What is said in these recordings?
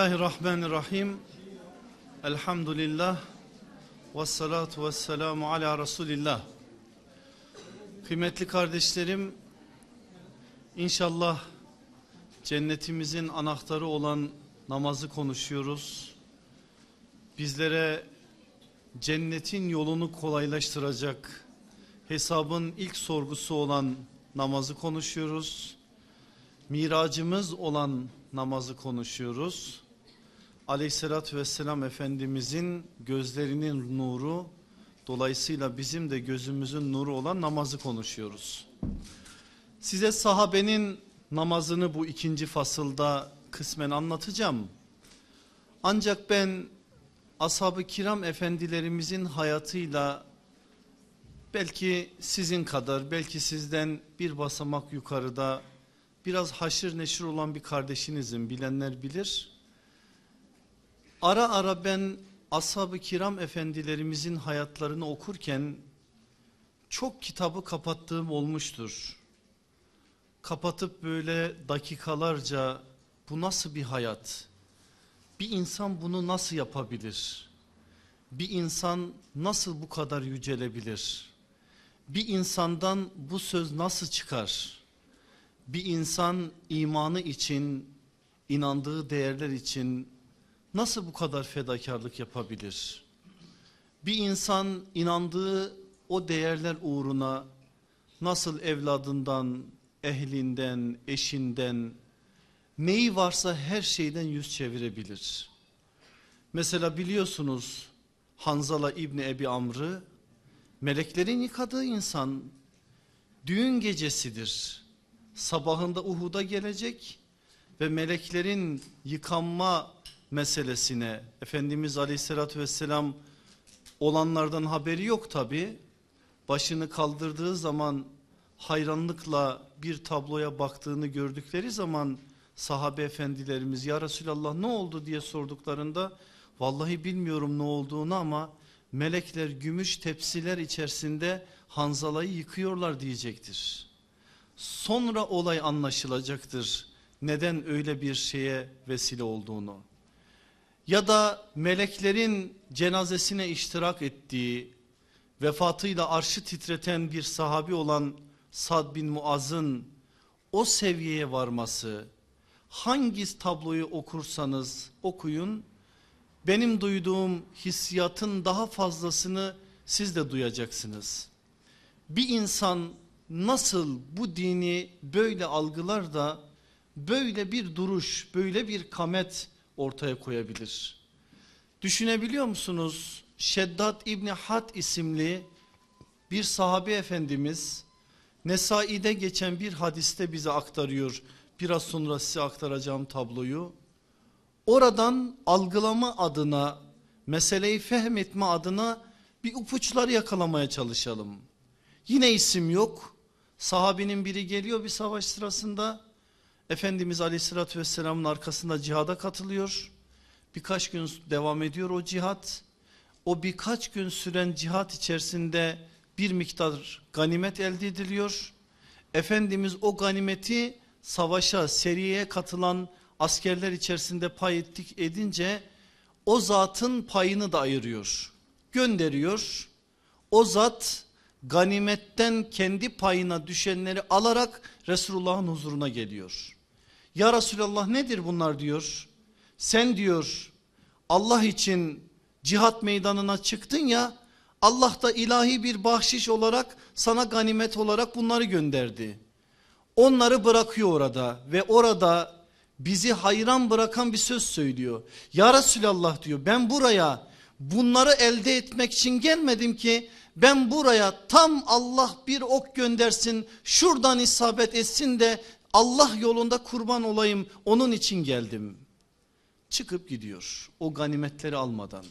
Bismillahirrahmanirrahim. Elhamdülillah. Ve salatu ve selamu ala Resulillah. Kıymetli kardeşlerim, inşallah cennetimizin anahtarı olan namazı konuşuyoruz. Bizlere cennetin yolunu kolaylaştıracak hesabın ilk sorgusu olan namazı konuşuyoruz. Miracımız olan namazı konuşuyoruz aleyhissalatü vesselam Efendimizin gözlerinin nuru dolayısıyla bizim de gözümüzün nuru olan namazı konuşuyoruz. Size sahabenin namazını bu ikinci fasılda kısmen anlatacağım. Ancak ben ashab-ı kiram efendilerimizin hayatıyla belki sizin kadar belki sizden bir basamak yukarıda biraz haşır neşir olan bir kardeşinizim bilenler bilir. Ara ara ben ashab-ı kiram efendilerimizin hayatlarını okurken çok kitabı kapattığım olmuştur. Kapatıp böyle dakikalarca bu nasıl bir hayat? Bir insan bunu nasıl yapabilir? Bir insan nasıl bu kadar yücelebilir? Bir insandan bu söz nasıl çıkar? Bir insan imanı için, inandığı değerler için nasıl bu kadar fedakarlık yapabilir? Bir insan inandığı o değerler uğruna nasıl evladından, ehlinden, eşinden neyi varsa her şeyden yüz çevirebilir. Mesela biliyorsunuz Hanzala İbni Ebi Amr'ı meleklerin yıkadığı insan düğün gecesidir. Sabahında Uhud'a gelecek ve meleklerin yıkanma meselesine Efendimiz Aleyhisselatü Vesselam olanlardan haberi yok tabi. Başını kaldırdığı zaman hayranlıkla bir tabloya baktığını gördükleri zaman sahabe efendilerimiz ya Resulallah ne oldu diye sorduklarında vallahi bilmiyorum ne olduğunu ama melekler gümüş tepsiler içerisinde Hanzala'yı yıkıyorlar diyecektir. Sonra olay anlaşılacaktır neden öyle bir şeye vesile olduğunu ya da meleklerin cenazesine iştirak ettiği vefatıyla arşı titreten bir sahabi olan Sad bin Muaz'ın o seviyeye varması hangi tabloyu okursanız okuyun benim duyduğum hissiyatın daha fazlasını siz de duyacaksınız. Bir insan nasıl bu dini böyle algılar da böyle bir duruş böyle bir kamet ortaya koyabilir. Düşünebiliyor musunuz? Şeddat İbni Hat isimli bir Sahabi efendimiz Nesai'de geçen bir hadiste bize aktarıyor. Biraz sonra size aktaracağım tabloyu. Oradan algılama adına, meseleyi fehmetme adına bir ipuçlar yakalamaya çalışalım. Yine isim yok. Sahabinin biri geliyor bir savaş sırasında Efendimiz Aleyhisselatü Vesselam'ın arkasında cihada katılıyor. Birkaç gün devam ediyor o cihat. O birkaç gün süren cihat içerisinde bir miktar ganimet elde ediliyor. Efendimiz o ganimeti savaşa, seriye katılan askerler içerisinde pay ettik edince o zatın payını da ayırıyor. Gönderiyor. O zat ganimetten kendi payına düşenleri alarak Resulullah'ın huzuruna geliyor. Ya Resulallah nedir bunlar diyor. Sen diyor Allah için cihat meydanına çıktın ya Allah da ilahi bir bahşiş olarak sana ganimet olarak bunları gönderdi. Onları bırakıyor orada ve orada bizi hayran bırakan bir söz söylüyor. Ya Resulallah diyor ben buraya bunları elde etmek için gelmedim ki ben buraya tam Allah bir ok göndersin şuradan isabet etsin de Allah yolunda kurban olayım onun için geldim. Çıkıp gidiyor o ganimetleri almadan.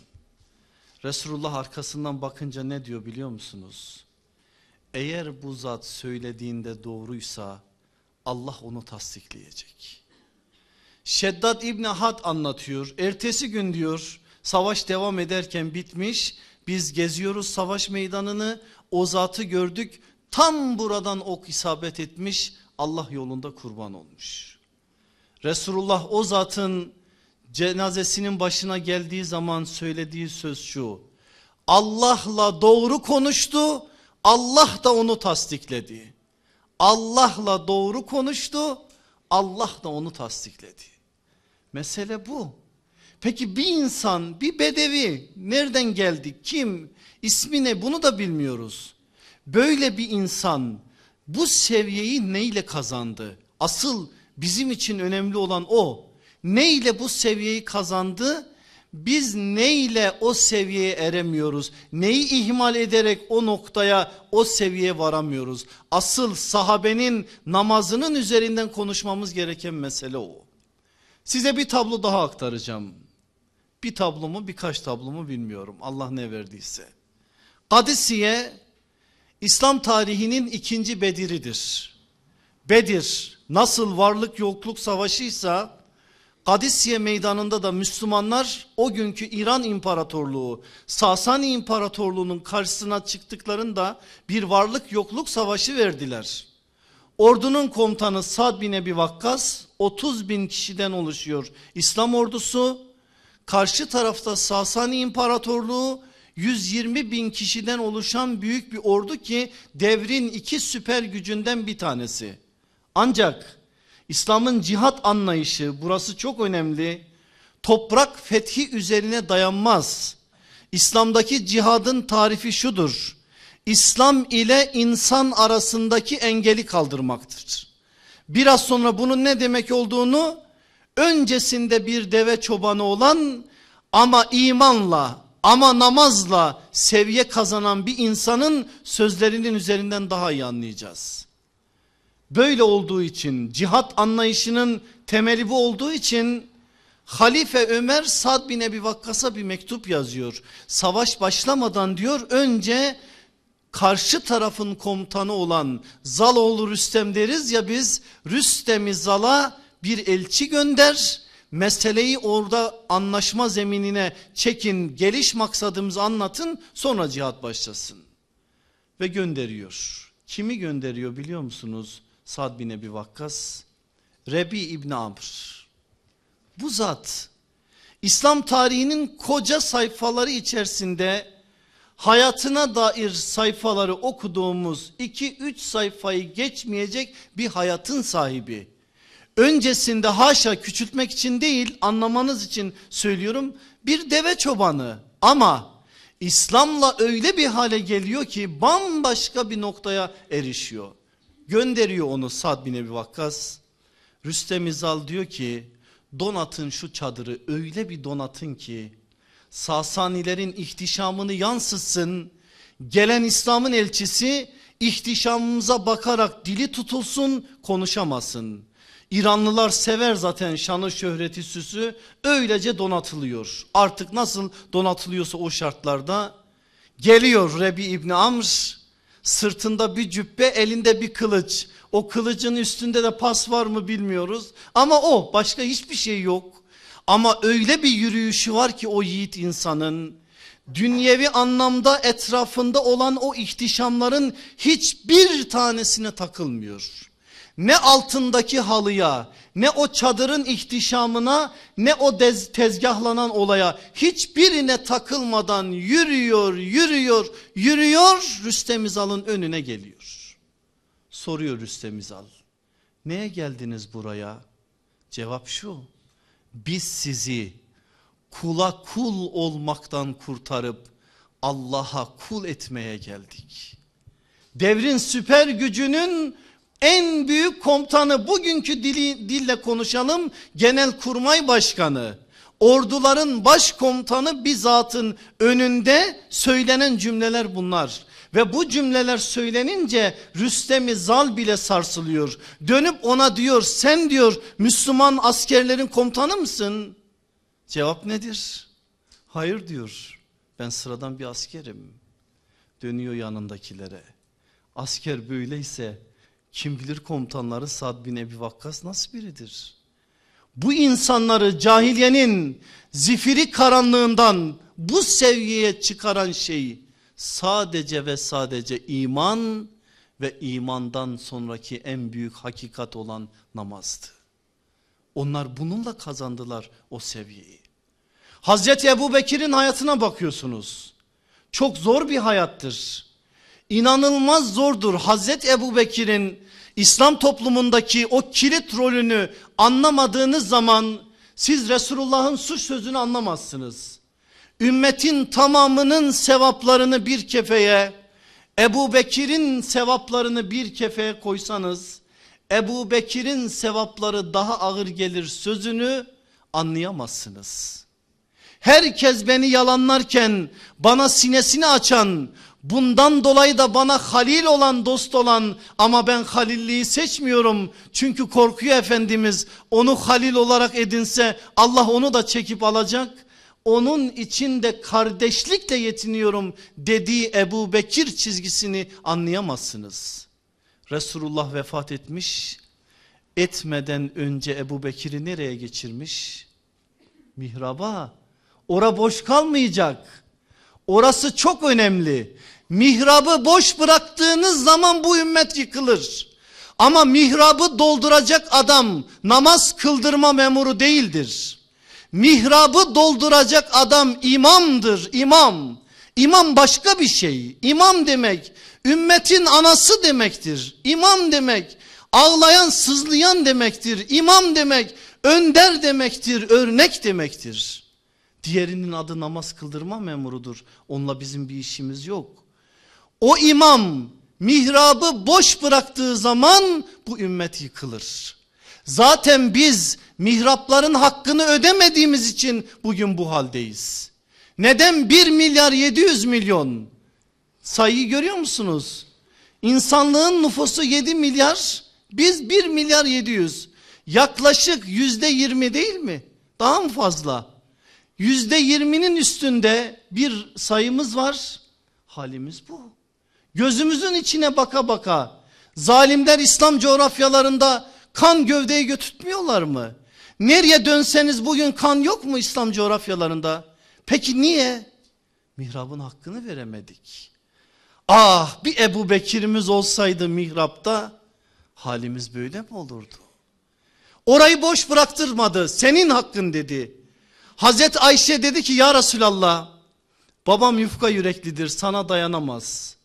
Resulullah arkasından bakınca ne diyor biliyor musunuz? Eğer bu zat söylediğinde doğruysa Allah onu tasdikleyecek. Şeddat İbni Had anlatıyor. Ertesi gün diyor savaş devam ederken bitmiş. Biz geziyoruz savaş meydanını o zatı gördük. Tam buradan ok isabet etmiş Allah yolunda kurban olmuş. Resulullah o zatın cenazesinin başına geldiği zaman söylediği söz şu. Allah'la doğru konuştu. Allah da onu tasdikledi. Allah'la doğru konuştu. Allah da onu tasdikledi. Mesele bu. Peki bir insan bir bedevi nereden geldi kim ismi ne bunu da bilmiyoruz. Böyle bir insan bu seviyeyi neyle kazandı? Asıl bizim için önemli olan o. Neyle bu seviyeyi kazandı? Biz neyle o seviyeye eremiyoruz? Neyi ihmal ederek o noktaya o seviyeye varamıyoruz? Asıl sahabenin namazının üzerinden konuşmamız gereken mesele o. Size bir tablo daha aktaracağım. Bir tablo mu birkaç tablo mu bilmiyorum Allah ne verdiyse. Kadisiye İslam tarihinin ikinci Bedir'idir. Bedir nasıl varlık yokluk savaşıysa Kadisiye meydanında da Müslümanlar o günkü İran İmparatorluğu, Sasani İmparatorluğu'nun karşısına çıktıklarında bir varlık yokluk savaşı verdiler. Ordunun komutanı Sad bin Ebi Vakkas 30 bin kişiden oluşuyor İslam ordusu. Karşı tarafta Sasani İmparatorluğu 120 bin kişiden oluşan büyük bir ordu ki devrin iki süper gücünden bir tanesi. Ancak İslam'ın cihat anlayışı burası çok önemli. Toprak fethi üzerine dayanmaz. İslam'daki cihadın tarifi şudur. İslam ile insan arasındaki engeli kaldırmaktır. Biraz sonra bunun ne demek olduğunu öncesinde bir deve çobanı olan ama imanla ama namazla seviye kazanan bir insanın sözlerinin üzerinden daha iyi anlayacağız. Böyle olduğu için cihat anlayışının temeli bu olduğu için Halife Ömer Sad bin Ebi Vakkas'a bir mektup yazıyor. Savaş başlamadan diyor önce karşı tarafın komutanı olan Zaloğlu Rüstem deriz ya biz Rüstem'i Zal'a bir elçi gönder meseleyi orada anlaşma zeminine çekin, geliş maksadımızı anlatın, sonra cihat başlasın. Ve gönderiyor. Kimi gönderiyor biliyor musunuz? Sad bin Ebi Vakkas, Rebi İbni Amr. Bu zat İslam tarihinin koca sayfaları içerisinde hayatına dair sayfaları okuduğumuz 2-3 sayfayı geçmeyecek bir hayatın sahibi öncesinde haşa küçültmek için değil anlamanız için söylüyorum bir deve çobanı ama İslam'la öyle bir hale geliyor ki bambaşka bir noktaya erişiyor. Gönderiyor onu Sad bin Ebi Vakkas. Rüstem İzal diyor ki donatın şu çadırı öyle bir donatın ki Sasanilerin ihtişamını yansıtsın. Gelen İslam'ın elçisi ihtişamımıza bakarak dili tutulsun konuşamasın. İranlılar sever zaten şanı şöhreti süsü öylece donatılıyor. Artık nasıl donatılıyorsa o şartlarda geliyor Rebi İbni Amr sırtında bir cübbe elinde bir kılıç. O kılıcın üstünde de pas var mı bilmiyoruz ama o başka hiçbir şey yok. Ama öyle bir yürüyüşü var ki o yiğit insanın dünyevi anlamda etrafında olan o ihtişamların hiçbir tanesine takılmıyor ne altındaki halıya ne o çadırın ihtişamına ne o tezgahlanan olaya hiçbirine takılmadan yürüyor yürüyor yürüyor Rüstem İzal'ın önüne geliyor. Soruyor Rüstem İzal neye geldiniz buraya? Cevap şu biz sizi kula kul olmaktan kurtarıp Allah'a kul etmeye geldik. Devrin süper gücünün en büyük komutanı bugünkü dili, dille konuşalım genel kurmay başkanı. Orduların başkomutanı bizzatın önünde söylenen cümleler bunlar. Ve bu cümleler söylenince Rüstemi Zal bile sarsılıyor. Dönüp ona diyor sen diyor Müslüman askerlerin komutanı mısın? Cevap nedir? Hayır diyor ben sıradan bir askerim. Dönüyor yanındakilere. Asker böyleyse kim bilir komutanları Sad bin Ebi Vakkas nasıl biridir? Bu insanları cahiliyenin zifiri karanlığından bu seviyeye çıkaran şey sadece ve sadece iman ve imandan sonraki en büyük hakikat olan namazdı. Onlar bununla kazandılar o seviyeyi. Hazreti Ebu Bekir'in hayatına bakıyorsunuz. Çok zor bir hayattır inanılmaz zordur. Hazreti Ebu Bekir'in İslam toplumundaki o kilit rolünü anlamadığınız zaman siz Resulullah'ın suç sözünü anlamazsınız. Ümmetin tamamının sevaplarını bir kefeye, Ebu Bekir'in sevaplarını bir kefeye koysanız, Ebu Bekir'in sevapları daha ağır gelir sözünü anlayamazsınız. Herkes beni yalanlarken bana sinesini açan Bundan dolayı da bana halil olan dost olan ama ben halilliği seçmiyorum. Çünkü korkuyor Efendimiz onu halil olarak edinse Allah onu da çekip alacak. Onun için de kardeşlikle yetiniyorum dediği Ebu Bekir çizgisini anlayamazsınız. Resulullah vefat etmiş etmeden önce Ebu Bekir'i nereye geçirmiş? Mihraba. Ora boş kalmayacak. Orası çok önemli. Mihrabı boş bıraktığınız zaman bu ümmet yıkılır. Ama mihrabı dolduracak adam namaz kıldırma memuru değildir. Mihrabı dolduracak adam imamdır, imam. İmam başka bir şey. İmam demek ümmetin anası demektir. İmam demek ağlayan, sızlayan demektir. İmam demek önder demektir, örnek demektir. Diğerinin adı namaz kıldırma memurudur. Onunla bizim bir işimiz yok. O imam mihrabı boş bıraktığı zaman bu ümmet yıkılır. Zaten biz mihrapların hakkını ödemediğimiz için bugün bu haldeyiz. Neden 1 milyar 700 milyon? Sayıyı görüyor musunuz? İnsanlığın nüfusu 7 milyar, biz 1 milyar 700. Yaklaşık %20 değil mi? Daha mı fazla? yüzde yirminin üstünde bir sayımız var. Halimiz bu. Gözümüzün içine baka baka zalimler İslam coğrafyalarında kan gövdeyi götürtmüyorlar mı? Nereye dönseniz bugün kan yok mu İslam coğrafyalarında? Peki niye? Mihrabın hakkını veremedik. Ah bir Ebu Bekir'imiz olsaydı mihrapta halimiz böyle mi olurdu? Orayı boş bıraktırmadı senin hakkın dedi. Hazret Ayşe dedi ki ya Resulallah babam yufka yüreklidir sana dayanamaz.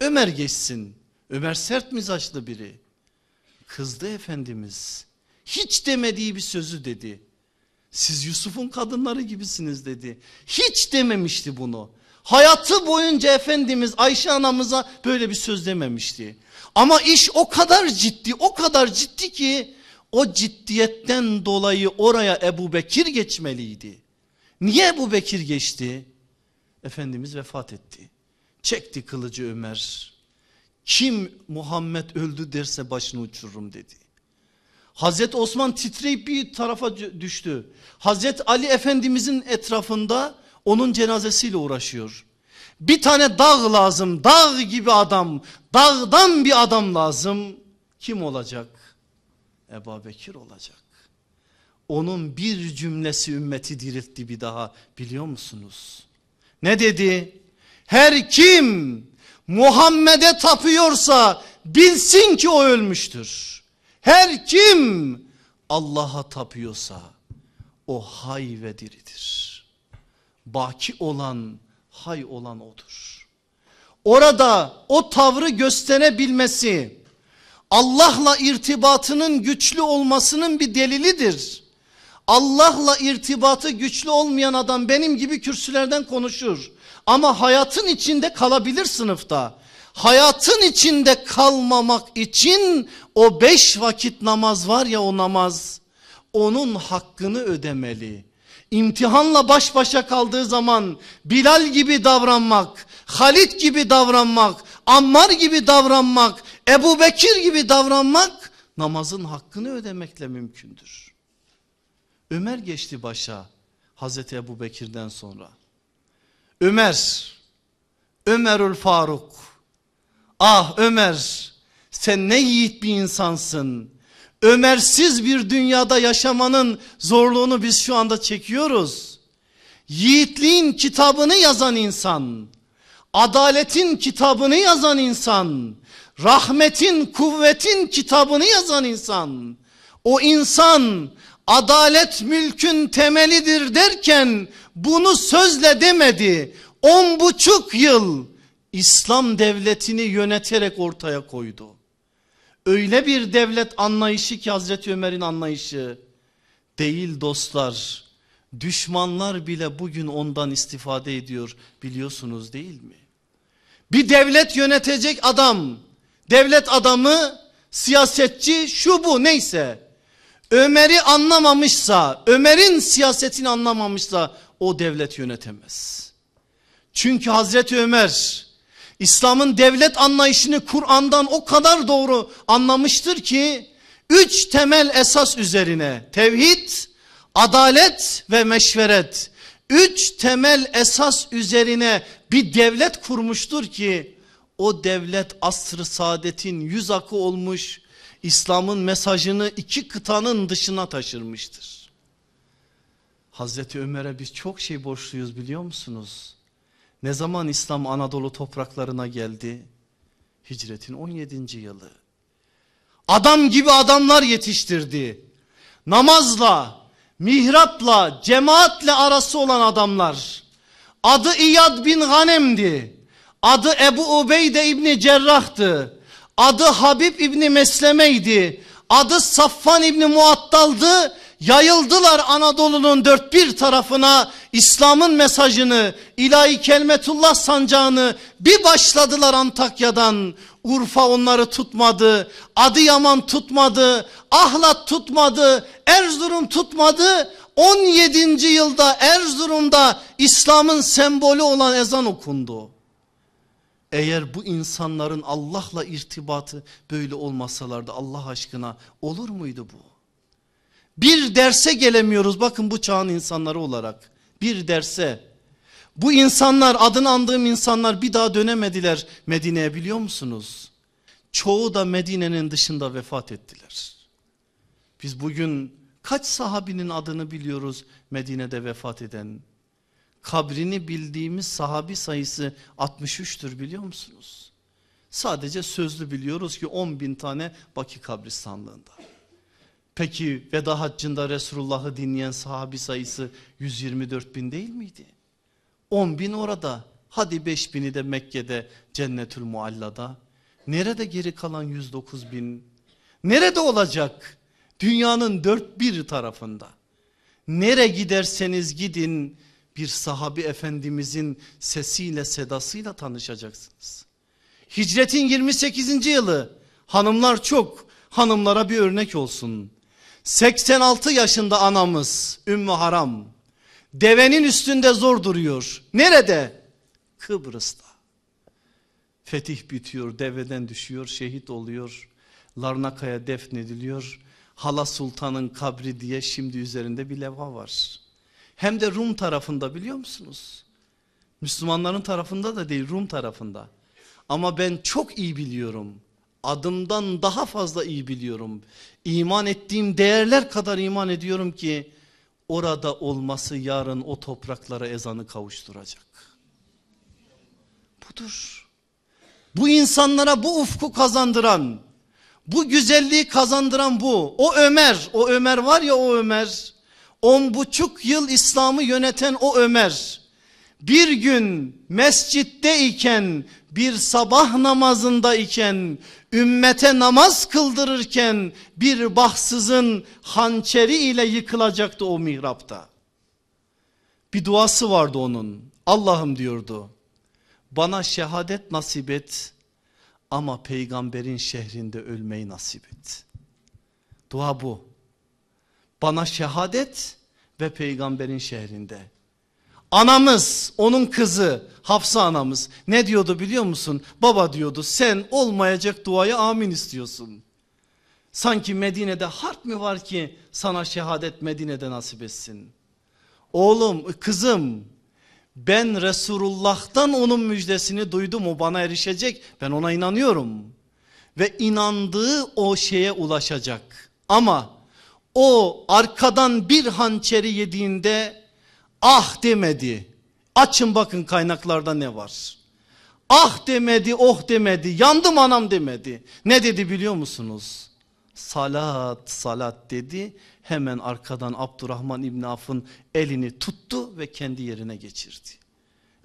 Ömer geçsin. Ömer sert mizaçlı biri. Kızdı Efendimiz. Hiç demediği bir sözü dedi. Siz Yusuf'un kadınları gibisiniz dedi. Hiç dememişti bunu. Hayatı boyunca Efendimiz Ayşe anamıza böyle bir söz dememişti. Ama iş o kadar ciddi o kadar ciddi ki o ciddiyetten dolayı oraya Ebu Bekir geçmeliydi. Niye Ebu Bekir geçti? Efendimiz vefat etti. Çekti kılıcı Ömer. Kim Muhammed öldü derse başını uçururum dedi. Hazret Osman titreyip bir tarafa düştü. Hazret Ali Efendimizin etrafında onun cenazesiyle uğraşıyor. Bir tane dağ lazım, dağ gibi adam, dağdan bir adam lazım. Kim olacak? Eba Bekir olacak. Onun bir cümlesi ümmeti diriltti bir daha biliyor musunuz? Ne dedi? Her kim Muhammed'e tapıyorsa bilsin ki o ölmüştür. Her kim Allah'a tapıyorsa o hay ve diridir. Baki olan hay olan odur. Orada o tavrı gösterebilmesi Allah'la irtibatının güçlü olmasının bir delilidir. Allah'la irtibatı güçlü olmayan adam benim gibi kürsülerden konuşur. Ama hayatın içinde kalabilir sınıfta. Hayatın içinde kalmamak için o beş vakit namaz var ya o namaz onun hakkını ödemeli. İmtihanla baş başa kaldığı zaman Bilal gibi davranmak, Halit gibi davranmak, Ammar gibi davranmak, Ebu Bekir gibi davranmak namazın hakkını ödemekle mümkündür. Ömer geçti başa Hazreti Ebu Bekir'den sonra. Ömer, Ömerül Faruk. Ah Ömer sen ne yiğit bir insansın. Ömersiz bir dünyada yaşamanın zorluğunu biz şu anda çekiyoruz. Yiğitliğin kitabını yazan insan, adaletin kitabını yazan insan, rahmetin kuvvetin kitabını yazan insan o insan adalet mülkün temelidir derken bunu sözle demedi. On buçuk yıl İslam devletini yöneterek ortaya koydu. Öyle bir devlet anlayışı ki Hazreti Ömer'in anlayışı değil dostlar. Düşmanlar bile bugün ondan istifade ediyor biliyorsunuz değil mi? Bir devlet yönetecek adam devlet adamı, siyasetçi şu bu neyse Ömer'i anlamamışsa, Ömer'in siyasetini anlamamışsa o devlet yönetemez. Çünkü Hazreti Ömer İslam'ın devlet anlayışını Kur'an'dan o kadar doğru anlamıştır ki üç temel esas üzerine tevhid, adalet ve meşveret. Üç temel esas üzerine bir devlet kurmuştur ki o devlet asr saadetin yüz akı olmuş İslam'ın mesajını iki kıtanın dışına taşırmıştır. Hazreti Ömer'e biz çok şey borçluyuz biliyor musunuz? Ne zaman İslam Anadolu topraklarına geldi? Hicretin 17. yılı. Adam gibi adamlar yetiştirdi. Namazla, mihrapla, cemaatle arası olan adamlar. Adı İyad bin Hanemdi. Adı Ebu Ubeyde İbni Cerrah'tı. Adı Habib İbni Mesleme'ydi. Adı Saffan İbni Muattal'dı. Yayıldılar Anadolu'nun dört bir tarafına İslam'ın mesajını, ilahi kelmetullah sancağını bir başladılar Antakya'dan. Urfa onları tutmadı, Adıyaman tutmadı, Ahlat tutmadı, Erzurum tutmadı. 17. yılda Erzurum'da İslam'ın sembolü olan ezan okundu. Eğer bu insanların Allah'la irtibatı böyle olmasalardı Allah aşkına olur muydu bu? Bir derse gelemiyoruz bakın bu çağın insanları olarak bir derse. Bu insanlar adını andığım insanlar bir daha dönemediler Medine'ye biliyor musunuz? Çoğu da Medine'nin dışında vefat ettiler. Biz bugün kaç sahabinin adını biliyoruz Medine'de vefat eden? kabrini bildiğimiz sahabi sayısı 63'tür biliyor musunuz? Sadece sözlü biliyoruz ki 10 bin tane Baki kabristanlığında. Peki veda haccında Resulullah'ı dinleyen sahabi sayısı 124 bin değil miydi? 10 bin orada hadi 5 bini de Mekke'de Cennetül Mualla'da. Nerede geri kalan 109 bin? Nerede olacak? Dünyanın dört bir tarafında. Nere giderseniz gidin bir sahabi efendimizin sesiyle sedasıyla tanışacaksınız. Hicretin 28. yılı hanımlar çok hanımlara bir örnek olsun. 86 yaşında anamız Ümmü Haram devenin üstünde zor duruyor. Nerede? Kıbrıs'ta. Fetih bitiyor deveden düşüyor şehit oluyor. Larnaka'ya defnediliyor. Hala Sultan'ın kabri diye şimdi üzerinde bir levha var. Hem de Rum tarafında biliyor musunuz? Müslümanların tarafında da değil Rum tarafında. Ama ben çok iyi biliyorum. Adımdan daha fazla iyi biliyorum. İman ettiğim değerler kadar iman ediyorum ki orada olması yarın o topraklara ezanı kavuşturacak. Budur. Bu insanlara bu ufku kazandıran, bu güzelliği kazandıran bu. O Ömer, o Ömer var ya o Ömer on buçuk yıl İslam'ı yöneten o Ömer bir gün mescitte iken bir sabah namazında iken ümmete namaz kıldırırken bir bahtsızın hançeri ile yıkılacaktı o mihrapta. Bir duası vardı onun Allah'ım diyordu bana şehadet nasip et ama peygamberin şehrinde ölmeyi nasip et. Dua bu. Bana şehadet ve peygamberin şehrinde. Anamız onun kızı Hafsa anamız ne diyordu biliyor musun? Baba diyordu sen olmayacak duaya amin istiyorsun. Sanki Medine'de harp mi var ki sana şehadet Medine'de nasip etsin. Oğlum kızım ben Resulullah'tan onun müjdesini duydum o bana erişecek ben ona inanıyorum. Ve inandığı o şeye ulaşacak ama o arkadan bir hançeri yediğinde ah demedi. Açın bakın kaynaklarda ne var. Ah demedi, oh demedi, yandım anam demedi. Ne dedi biliyor musunuz? Salat, salat dedi. Hemen arkadan Abdurrahman İbn Af'ın elini tuttu ve kendi yerine geçirdi.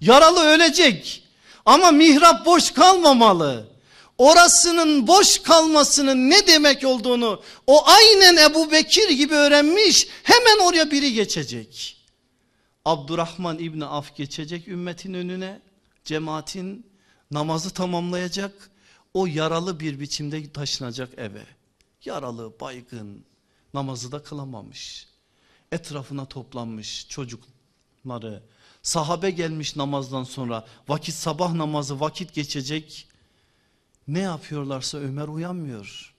Yaralı ölecek ama mihrap boş kalmamalı orasının boş kalmasının ne demek olduğunu o aynen Ebu Bekir gibi öğrenmiş hemen oraya biri geçecek. Abdurrahman İbni Af geçecek ümmetin önüne cemaatin namazı tamamlayacak o yaralı bir biçimde taşınacak eve yaralı baygın namazı da kılamamış etrafına toplanmış çocukları sahabe gelmiş namazdan sonra vakit sabah namazı vakit geçecek ne yapıyorlarsa Ömer uyanmıyor.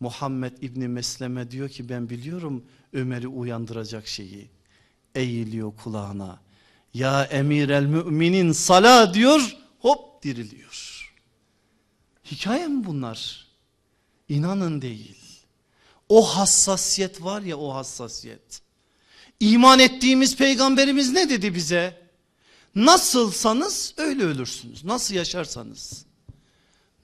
Muhammed İbni Mesleme diyor ki ben biliyorum Ömer'i uyandıracak şeyi. Eğiliyor kulağına. Ya emir el müminin sala diyor hop diriliyor. Hikaye mi bunlar? İnanın değil. O hassasiyet var ya o hassasiyet. İman ettiğimiz peygamberimiz ne dedi bize? Nasılsanız öyle ölürsünüz. Nasıl yaşarsanız.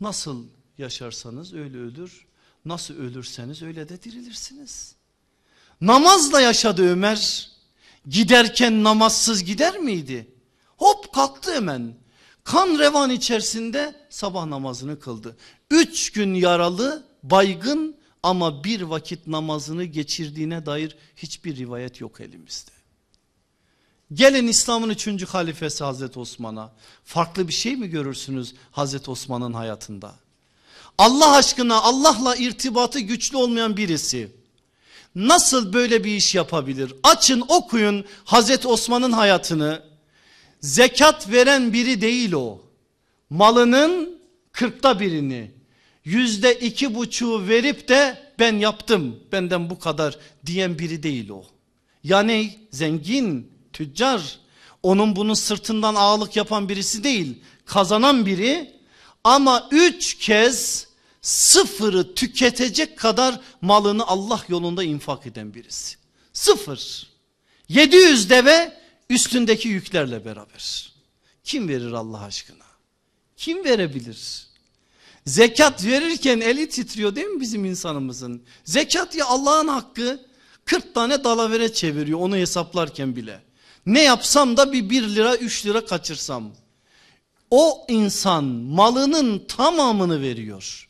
Nasıl yaşarsanız öyle ölür, nasıl ölürseniz öyle de dirilirsiniz. Namazla yaşadı Ömer. Giderken namazsız gider miydi? Hop kalktı hemen. Kan revan içerisinde sabah namazını kıldı. Üç gün yaralı, baygın ama bir vakit namazını geçirdiğine dair hiçbir rivayet yok elimizde. Gelin İslam'ın üçüncü halifesi Hazreti Osman'a. Farklı bir şey mi görürsünüz Hazreti Osman'ın hayatında? Allah aşkına Allah'la irtibatı güçlü olmayan birisi nasıl böyle bir iş yapabilir? Açın okuyun Hazreti Osman'ın hayatını. Zekat veren biri değil o. Malının kırkta birini yüzde iki buçuğu verip de ben yaptım benden bu kadar diyen biri değil o. Yani zengin tüccar onun bunun sırtından ağalık yapan birisi değil kazanan biri ama üç kez sıfırı tüketecek kadar malını Allah yolunda infak eden birisi. Sıfır. 700 deve üstündeki yüklerle beraber. Kim verir Allah aşkına? Kim verebilir? Zekat verirken eli titriyor değil mi bizim insanımızın? Zekat ya Allah'ın hakkı 40 tane dalavere çeviriyor onu hesaplarken bile. Ne yapsam da bir 1 lira 3 lira kaçırsam. O insan malının tamamını veriyor.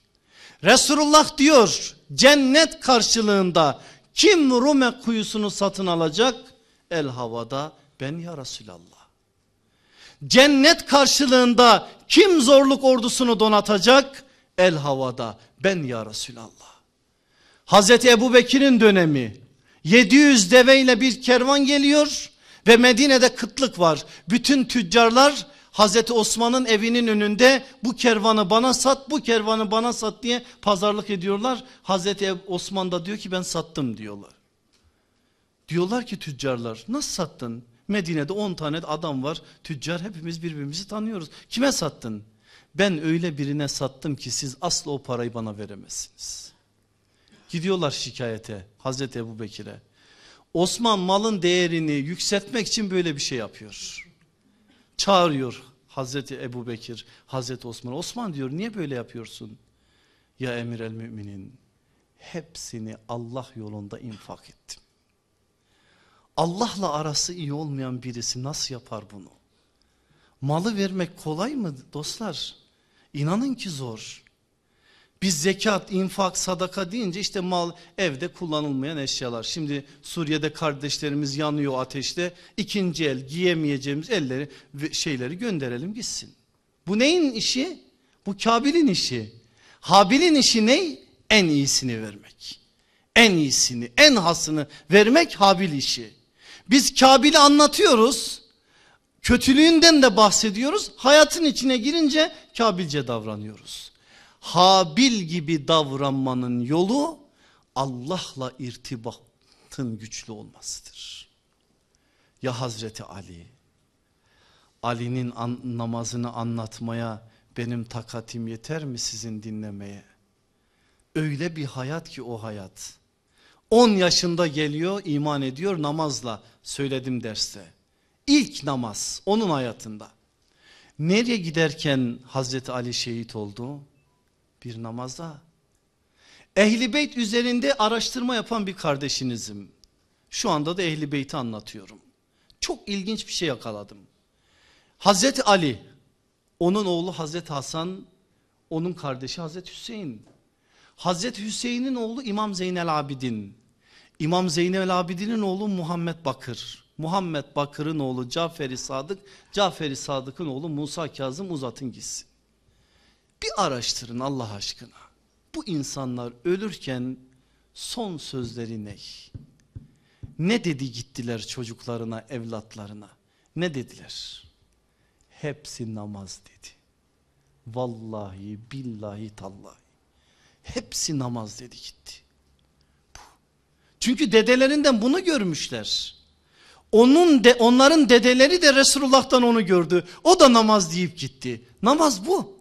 Resulullah diyor cennet karşılığında kim Rume kuyusunu satın alacak? El havada ben ya Resulallah. Cennet karşılığında kim zorluk ordusunu donatacak? El havada ben ya Resulallah. Hazreti Ebu Bekir'in dönemi 700 deveyle bir kervan geliyor. Ve Medine'de kıtlık var. Bütün tüccarlar Hazreti Osman'ın evinin önünde bu kervanı bana sat bu kervanı bana sat diye pazarlık ediyorlar. Hazreti Osman da diyor ki ben sattım diyorlar. Diyorlar ki tüccarlar nasıl sattın? Medine'de 10 tane adam var tüccar hepimiz birbirimizi tanıyoruz. Kime sattın? Ben öyle birine sattım ki siz asla o parayı bana veremezsiniz. Gidiyorlar şikayete Hazreti Ebu Bekir'e. Osman malın değerini yükseltmek için böyle bir şey yapıyor. Çağırıyor Hazreti Ebu Bekir, Hazreti Osman. Osman diyor niye böyle yapıyorsun? Ya emir el müminin hepsini Allah yolunda infak ettim. Allah'la arası iyi olmayan birisi nasıl yapar bunu? Malı vermek kolay mı dostlar? İnanın ki zor. Biz zekat, infak, sadaka deyince işte mal evde kullanılmayan eşyalar. Şimdi Suriye'de kardeşlerimiz yanıyor ateşte. İkinci el giyemeyeceğimiz elleri şeyleri gönderelim gitsin. Bu neyin işi? Bu Kabil'in işi. Habil'in işi ne? En iyisini vermek. En iyisini, en hasını vermek Habil işi. Biz Kabil'i anlatıyoruz. Kötülüğünden de bahsediyoruz. Hayatın içine girince Kabilce davranıyoruz. Habil gibi davranmanın yolu Allah'la irtibatın güçlü olmasıdır. Ya Hazreti Ali, Ali'nin an, namazını anlatmaya benim takatim yeter mi sizin dinlemeye? Öyle bir hayat ki o hayat. 10 yaşında geliyor iman ediyor namazla söyledim derste. İlk namaz onun hayatında. Nereye giderken Hazreti Ali şehit oldu? bir namaza. Ehli beyt üzerinde araştırma yapan bir kardeşinizim. Şu anda da ehli beyti anlatıyorum. Çok ilginç bir şey yakaladım. Hazreti Ali, onun oğlu Hazreti Hasan, onun kardeşi Hazreti Hüseyin. Hazreti Hüseyin'in oğlu İmam Zeynel Abidin. İmam Zeynel Abidin'in oğlu Muhammed Bakır. Muhammed Bakır'ın oğlu Caferi Sadık, Caferi Sadık'ın oğlu Musa Kazım uzatın gitsin. Bir araştırın Allah aşkına. Bu insanlar ölürken son sözleri ne? Ne dedi gittiler çocuklarına, evlatlarına? Ne dediler? Hepsi namaz dedi. Vallahi billahi tallahi. Hepsi namaz dedi gitti. Çünkü dedelerinden bunu görmüşler. Onun de, onların dedeleri de Resulullah'tan onu gördü. O da namaz deyip gitti. Namaz bu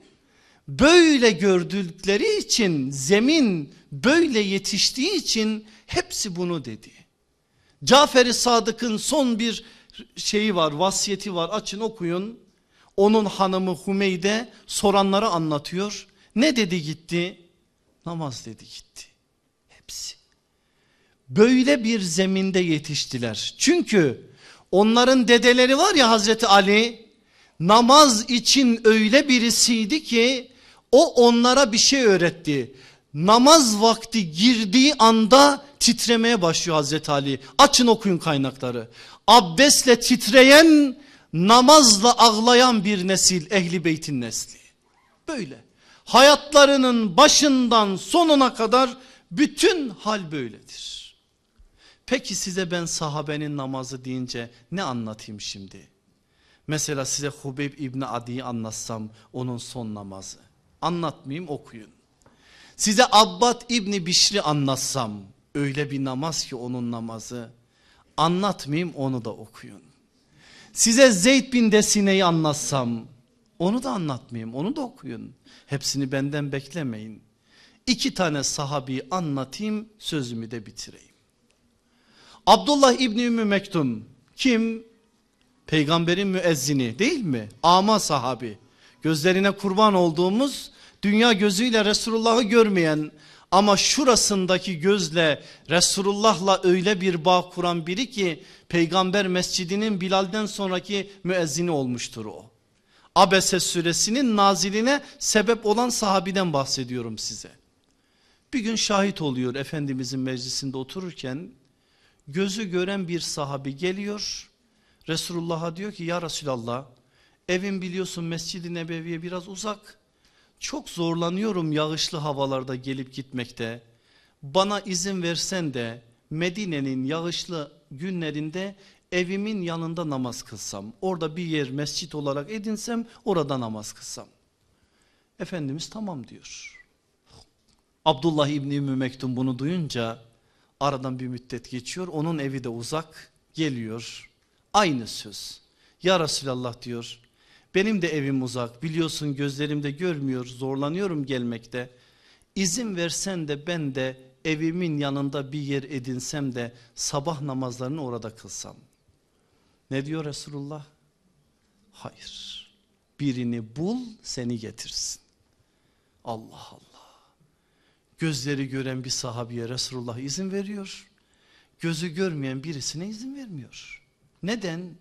böyle gördükleri için zemin böyle yetiştiği için hepsi bunu dedi. Cafer-i Sadık'ın son bir şeyi var vasiyeti var açın okuyun. Onun hanımı Hümeyde soranlara anlatıyor. Ne dedi gitti? Namaz dedi gitti. Hepsi. Böyle bir zeminde yetiştiler. Çünkü onların dedeleri var ya Hazreti Ali namaz için öyle birisiydi ki o onlara bir şey öğretti. Namaz vakti girdiği anda titremeye başlıyor Hazreti Ali. Açın okuyun kaynakları. Abdestle titreyen namazla ağlayan bir nesil ehli beytin nesli. Böyle. Hayatlarının başından sonuna kadar bütün hal böyledir. Peki size ben sahabenin namazı deyince ne anlatayım şimdi? Mesela size Hubeyb İbni Adi'yi anlatsam onun son namazı. Anlatmayayım okuyun. Size Abbad İbni Bişri anlatsam öyle bir namaz ki onun namazı. Anlatmayayım onu da okuyun. Size Zeyd bin Desine'yi anlatsam onu da anlatmayayım onu da okuyun. Hepsini benden beklemeyin. İki tane sahabi anlatayım sözümü de bitireyim. Abdullah İbni Ümmü Mektum kim? Peygamberin müezzini değil mi? Ama sahabi gözlerine kurban olduğumuz dünya gözüyle Resulullah'ı görmeyen ama şurasındaki gözle Resulullah'la öyle bir bağ kuran biri ki peygamber mescidinin Bilal'den sonraki müezzini olmuştur o. Abese suresinin naziline sebep olan sahabiden bahsediyorum size. Bir gün şahit oluyor Efendimizin meclisinde otururken gözü gören bir sahabi geliyor. Resulullah'a diyor ki ya Resulallah evin biliyorsun Mescid-i Nebevi'ye biraz uzak çok zorlanıyorum yağışlı havalarda gelip gitmekte. Bana izin versen de Medine'nin yağışlı günlerinde evimin yanında namaz kılsam, orada bir yer mescit olarak edinsem orada namaz kılsam. Efendimiz tamam diyor. Abdullah İbni Ümmü Mektum bunu duyunca aradan bir müddet geçiyor. Onun evi de uzak geliyor. Aynı söz. Ya Resulallah diyor benim de evim uzak biliyorsun gözlerimde görmüyor zorlanıyorum gelmekte. İzin versen de ben de evimin yanında bir yer edinsem de sabah namazlarını orada kılsam. Ne diyor Resulullah? Hayır birini bul seni getirsin. Allah Allah. Gözleri gören bir sahabiye Resulullah izin veriyor. Gözü görmeyen birisine izin vermiyor. Neden?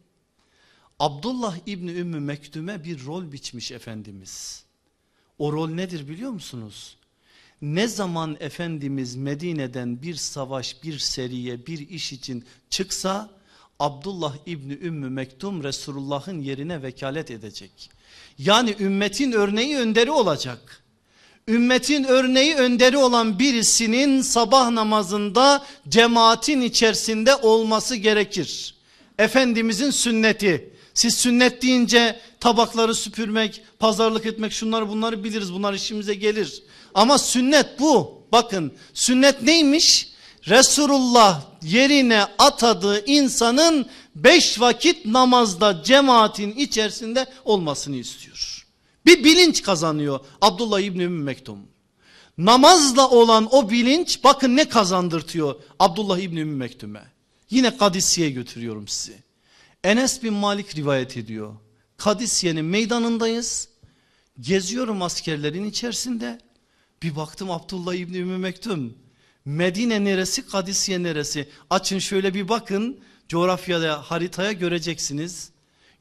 Abdullah İbni Ümmü Mektüm'e bir rol biçmiş Efendimiz. O rol nedir biliyor musunuz? Ne zaman Efendimiz Medine'den bir savaş, bir seriye, bir iş için çıksa Abdullah İbni Ümmü Mektum Resulullah'ın yerine vekalet edecek. Yani ümmetin örneği önderi olacak. Ümmetin örneği önderi olan birisinin sabah namazında cemaatin içerisinde olması gerekir. Efendimizin sünneti siz sünnet deyince tabakları süpürmek, pazarlık etmek şunları bunları biliriz. Bunlar işimize gelir. Ama sünnet bu. Bakın sünnet neymiş? Resulullah yerine atadığı insanın beş vakit namazda cemaatin içerisinde olmasını istiyor. Bir bilinç kazanıyor Abdullah İbni Ümmü Mektum. Namazla olan o bilinç bakın ne kazandırtıyor Abdullah İbni Ümmü Mektum'e. Yine Kadisi'ye götürüyorum sizi. Enes bin Malik rivayet ediyor. Kadisye'nin meydanındayız. Geziyorum askerlerin içerisinde. Bir baktım Abdullah İbni Ümmü Mektum. Medine neresi Kadisye neresi? Açın şöyle bir bakın coğrafyada haritaya göreceksiniz.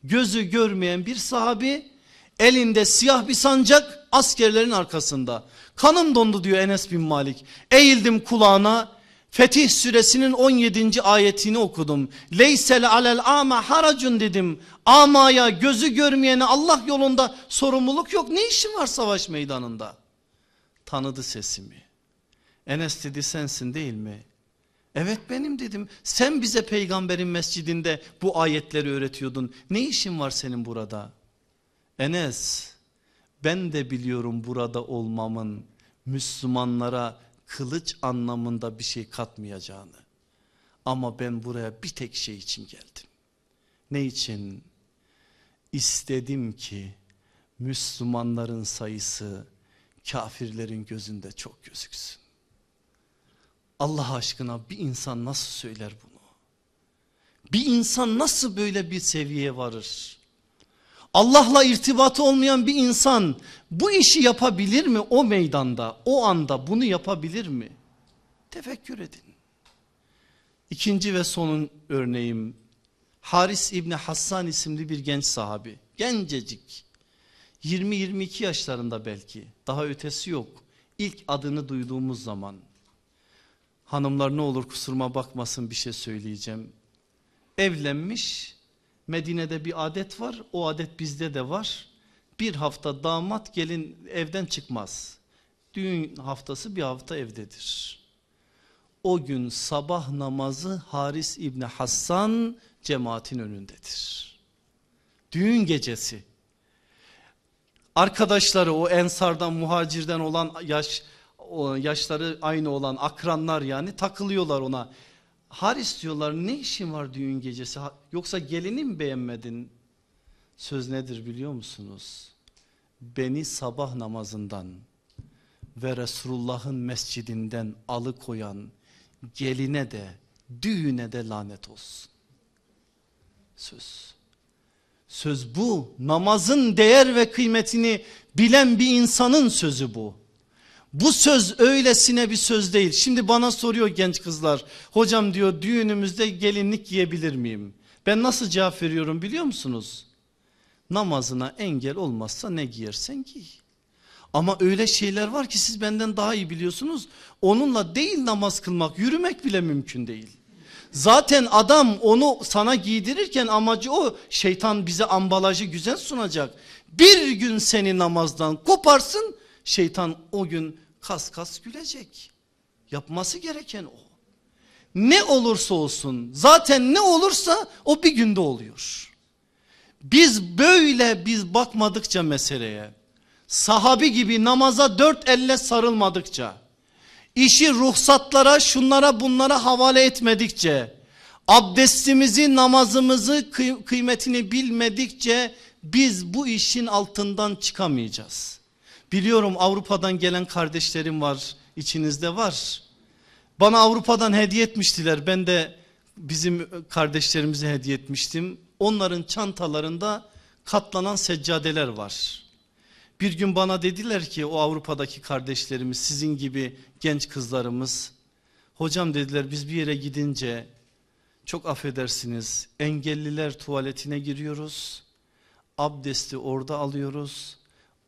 Gözü görmeyen bir sahabi elinde siyah bir sancak askerlerin arkasında. Kanım dondu diyor Enes bin Malik. Eğildim kulağına Fetih suresinin 17. ayetini okudum. Leysel alel ama haracun dedim. Amaya gözü görmeyene Allah yolunda sorumluluk yok. Ne işin var savaş meydanında? Tanıdı sesimi. Enes dedi sensin değil mi? Evet benim dedim. Sen bize peygamberin mescidinde bu ayetleri öğretiyordun. Ne işin var senin burada? Enes ben de biliyorum burada olmamın Müslümanlara kılıç anlamında bir şey katmayacağını. Ama ben buraya bir tek şey için geldim. Ne için? İstedim ki Müslümanların sayısı kafirlerin gözünde çok gözüksün. Allah aşkına bir insan nasıl söyler bunu? Bir insan nasıl böyle bir seviyeye varır? Allah'la irtibatı olmayan bir insan bu işi yapabilir mi o meydanda o anda bunu yapabilir mi? Tefekkür edin. İkinci ve sonun örneğim Haris İbni Hassan isimli bir genç sahabi. Gencecik 20-22 yaşlarında belki daha ötesi yok. İlk adını duyduğumuz zaman hanımlar ne olur kusuruma bakmasın bir şey söyleyeceğim. Evlenmiş Medine'de bir adet var o adet bizde de var. Bir hafta damat gelin evden çıkmaz. Düğün haftası bir hafta evdedir. O gün sabah namazı Haris İbni Hassan cemaatin önündedir. Düğün gecesi. Arkadaşları o ensardan muhacirden olan yaş yaşları aynı olan akranlar yani takılıyorlar ona. Haris diyorlar ne işin var düğün gecesi yoksa gelini mi beğenmedin? Söz nedir biliyor musunuz? Beni sabah namazından ve Resulullah'ın mescidinden alıkoyan geline de düğüne de lanet olsun. Söz. Söz bu namazın değer ve kıymetini bilen bir insanın sözü bu. Bu söz öylesine bir söz değil. Şimdi bana soruyor genç kızlar. Hocam diyor düğünümüzde gelinlik giyebilir miyim? Ben nasıl cevap veriyorum biliyor musunuz? Namazına engel olmazsa ne giyersen giy. Ama öyle şeyler var ki siz benden daha iyi biliyorsunuz. Onunla değil namaz kılmak yürümek bile mümkün değil. Zaten adam onu sana giydirirken amacı o şeytan bize ambalajı güzel sunacak. Bir gün seni namazdan koparsın Şeytan o gün kas kas gülecek. Yapması gereken o. Ne olursa olsun zaten ne olursa o bir günde oluyor. Biz böyle biz bakmadıkça meseleye sahabi gibi namaza dört elle sarılmadıkça işi ruhsatlara şunlara bunlara havale etmedikçe abdestimizi namazımızı kıymetini bilmedikçe biz bu işin altından çıkamayacağız. Biliyorum Avrupa'dan gelen kardeşlerim var, içinizde var. Bana Avrupa'dan hediye etmiştiler. Ben de bizim kardeşlerimize hediye etmiştim. Onların çantalarında katlanan seccadeler var. Bir gün bana dediler ki o Avrupa'daki kardeşlerimiz sizin gibi genç kızlarımız. Hocam dediler biz bir yere gidince çok affedersiniz engelliler tuvaletine giriyoruz. Abdesti orada alıyoruz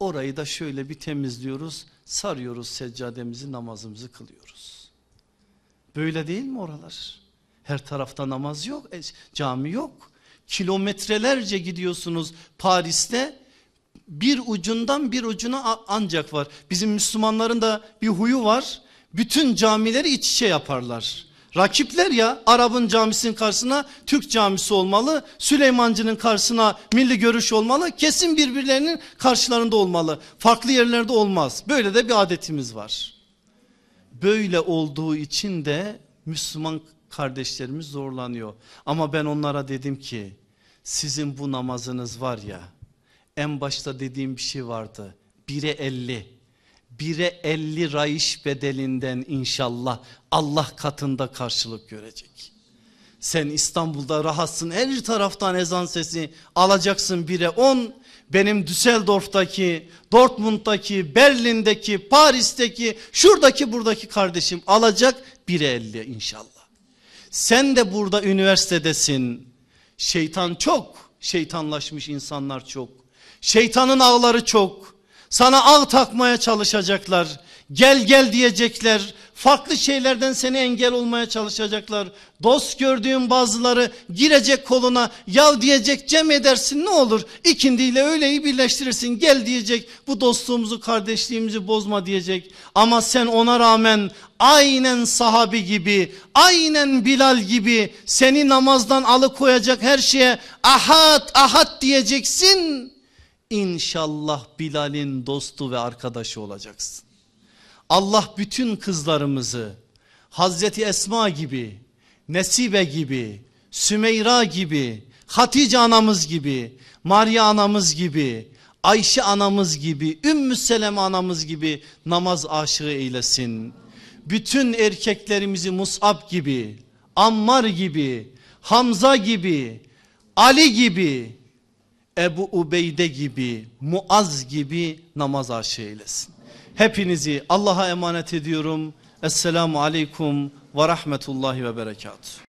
Orayı da şöyle bir temizliyoruz, sarıyoruz seccademizi, namazımızı kılıyoruz. Böyle değil mi oralar? Her tarafta namaz yok, e, cami yok. Kilometrelerce gidiyorsunuz Paris'te bir ucundan bir ucuna ancak var. Bizim Müslümanların da bir huyu var. Bütün camileri iç içe yaparlar. Rakipler ya Arap'ın camisinin karşısına Türk camisi olmalı. Süleymancı'nın karşısına milli görüş olmalı. Kesin birbirlerinin karşılarında olmalı. Farklı yerlerde olmaz. Böyle de bir adetimiz var. Böyle olduğu için de Müslüman kardeşlerimiz zorlanıyor. Ama ben onlara dedim ki sizin bu namazınız var ya en başta dediğim bir şey vardı. Bire elli bire elli rayış bedelinden inşallah Allah katında karşılık görecek. Sen İstanbul'da rahatsın her taraftan ezan sesi alacaksın bire on. Benim Düsseldorf'taki, Dortmund'daki, Berlin'deki, Paris'teki, şuradaki buradaki kardeşim alacak bire elli inşallah. Sen de burada üniversitedesin. Şeytan çok, şeytanlaşmış insanlar çok. Şeytanın ağları çok. Sana ağ takmaya çalışacaklar. Gel gel diyecekler. Farklı şeylerden seni engel olmaya çalışacaklar. Dost gördüğün bazıları girecek koluna yav diyecek cem edersin ne olur. İkindiyle öğleyi birleştirirsin gel diyecek. Bu dostluğumuzu kardeşliğimizi bozma diyecek. Ama sen ona rağmen aynen sahabi gibi aynen Bilal gibi seni namazdan alıkoyacak her şeye ahat ahat diyeceksin İnşallah Bilal'in dostu ve arkadaşı olacaksın. Allah bütün kızlarımızı Hazreti Esma gibi, Nesibe gibi, Sümeyra gibi, Hatice anamız gibi, Maria anamız gibi, Ayşe anamız gibi, Ümmü Seleme anamız gibi namaz aşığı eylesin. Bütün erkeklerimizi Mus'ab gibi, Ammar gibi, Hamza gibi, Ali gibi, Ebu Ubeyde gibi, Muaz gibi namaz aşı eylesin. Hepinizi Allah'a emanet ediyorum. Esselamu Aleyküm ve Rahmetullahi ve Berekatuhu.